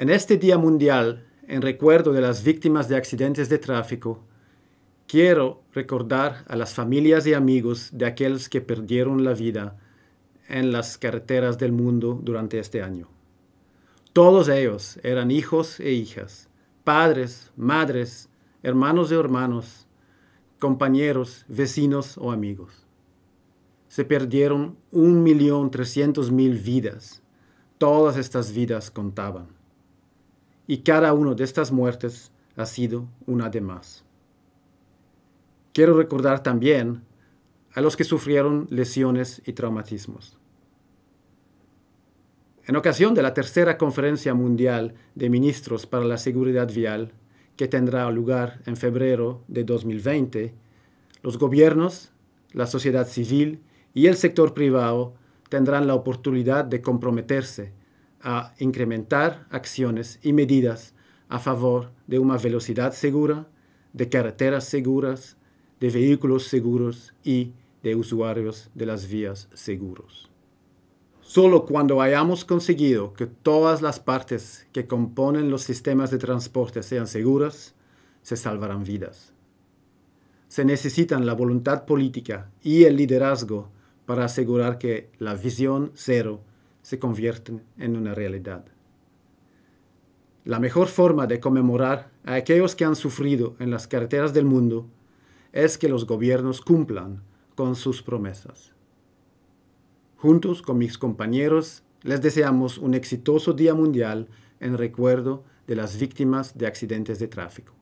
En este Día Mundial, en recuerdo de las víctimas de accidentes de tráfico, quiero recordar a las familias y amigos de aquellos que perdieron la vida en las carreteras del mundo durante este año. Todos ellos eran hijos e hijas, padres, madres, hermanos y hermanos, compañeros, vecinos o amigos. Se perdieron 1.300.000 vidas. Todas estas vidas contaban y cada una de estas muertes ha sido una de más. Quiero recordar también a los que sufrieron lesiones y traumatismos. En ocasión de la tercera conferencia mundial de ministros para la seguridad vial, que tendrá lugar en febrero de 2020, los gobiernos, la sociedad civil y el sector privado tendrán la oportunidad de comprometerse a incrementar acciones y medidas a favor de una velocidad segura, de carreteras seguras, de vehículos seguros y de usuarios de las vías seguros. Solo cuando hayamos conseguido que todas las partes que componen los sistemas de transporte sean seguras, se salvarán vidas. Se necesitan la voluntad política y el liderazgo para asegurar que la visión cero se convierten en una realidad. La mejor forma de conmemorar a aquellos que han sufrido en las carreteras del mundo es que los gobiernos cumplan con sus promesas. Juntos con mis compañeros les deseamos un exitoso Día Mundial en recuerdo de las víctimas de accidentes de tráfico.